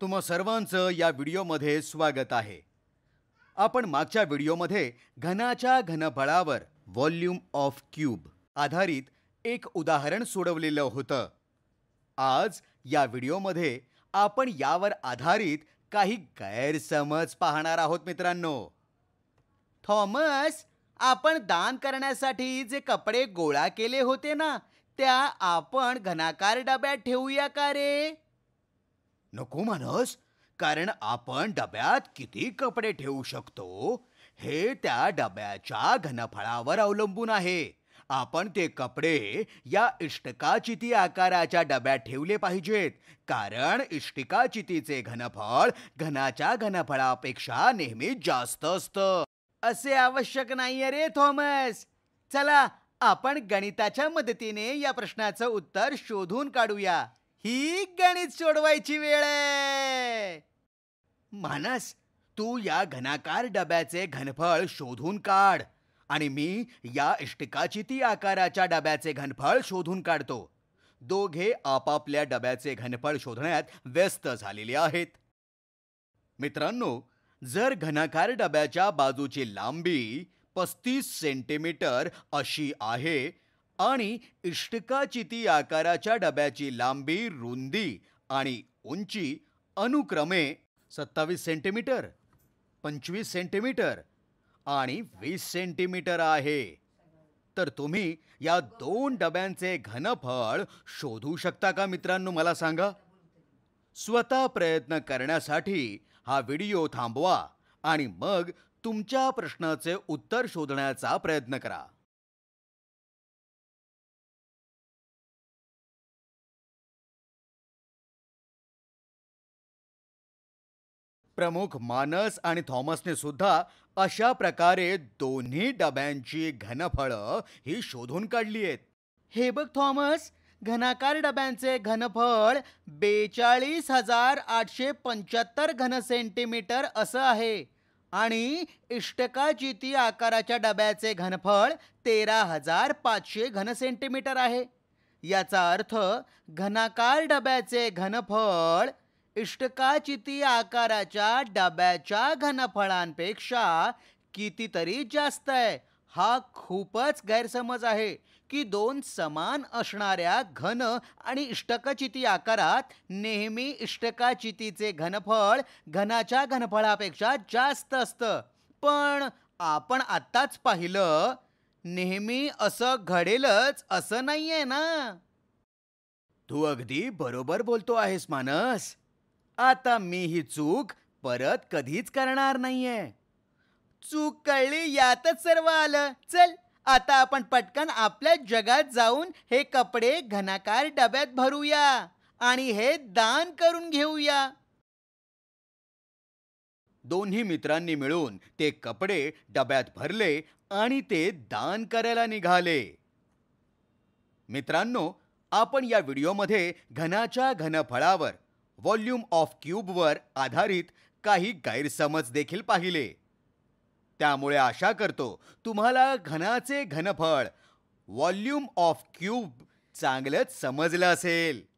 तुम्हा सर्वांचं या व्हिडिओमध्ये स्वागत आहे आपण मागच्या व्हिडिओमध्ये घनाच्या घनफळावर व्हॉल्यूम ऑफ क्यूब आधारित एक उदाहरण सोडवलेलं होतं आज या व्हिडिओमध्ये आपण यावर आधारित काही गैरसमज पाहणार आहोत मित्रांनो थॉमस आपण दान करण्यासाठी जे कपडे गोळा केले होते ना त्या आपण घनाकार डब्यात ठेवूया का रे नको मानस कारण आपण डब्यात किती कपडे ठेवू शकतो हे त्या डब्याच्या घनफळावर अवलंबून आहे आपण ते कपडे या इष्टकाचिती आकाराच्या डब्यात ठेवले पाहिजेत कारण इष्टिकाचितीचे घनफळ घनाच्या घनफळापेक्षा नेहमी जास्त असतं असे आवश्यक नाहीये रे थॉमस चला आपण गणिताच्या मदतीने या प्रश्नाचं उत्तर शोधून काढूया ही गणित सोडवायची वेळ आहे मानस तू या घनाकार डब्याचे घनफळ शोधून काढ आणि मी या इष्टकाची ती आकाराच्या डब्याचे घनफळ शोधून काढतो दोघे आपापल्या डब्याचे घनफळ शोधण्यात व्यस्त झालेले आहेत मित्रांनो जर घनाकार डब्याच्या बाजूची लांबी पस्तीस सेंटीमीटर अशी आहे आणि इष्टिकाचिती आकाराच्या डब्याची लांबी रुंदी आणि उंची अनुक्रमे सत्तावीस सेंटीमीटर पंचवीस सेंटीमीटर आणि वीस सेंटीमीटर आहे तर तुम्ही या दोन डब्यांचे घनफळ शोधू शकता का मित्रांनो मला सांगा स्वतः प्रयत्न करण्यासाठी हा व्हिडिओ थांबवा आणि मग तुमच्या प्रश्नाचे उत्तर शोधण्याचा प्रयत्न करा प्रमुख मानस आणि थॉमसने सुद्धा अशा प्रकारे दोन्ही डब्यांची घनफळ ही शोधून काढली आहेत हे बघ थॉमस घनाकार डब्यांचे घनफळ बेचाळीस हजार आठशे पंच्याहत्तर घन सेंटीमीटर असं आहे आणि इष्टकाचिती आकाराच्या डब्याचे घनफळ तेरा हजार पाचशे घन सेंटीमीटर आहे याचा अर्थ घनाकार डब्याचे घनफळ इष्टकाचिती आकाराच्या डब्याच्या घनफळांपेक्षा कितीतरी जास्त आहे हा खूपच गैरसमज आहे की दोन समान असणाऱ्या घन आणि इष्टकचिती आकारात नेहमी इष्टकाचितीचे घनफळ घनाच्या घनफळापेक्षा जास्त असतं पण आपण आत्ताच पाहिलं नेहमी असं घडेलच असं नाहीये ना तू अगदी बरोबर बोलतो आहेस मानस आता मी ही चूक परत कधीच करणार नाहीये चूक कळली यातच सर्व आलं चल आता आपण पटकन आपल्या जगात जाऊन हे कपडे घनाकार डब्यात भरूया आणि हे दान करून घेऊया दोन्ही मित्रांनी मिळून ते कपडे डब्यात भरले आणि ते दान करायला निघाले मित्रांनो आपण या व्हिडिओमध्ये घनाच्या घनफळावर व्हॉल्यूम ऑफ क्यूबवर आधारित काही गैरसमज देखील पाहिले त्यामुळे आशा करतो तुम्हाला घनाचे घनफळ व्हॉल्यूम ऑफ क्यूब चांगलंच समजलं असेल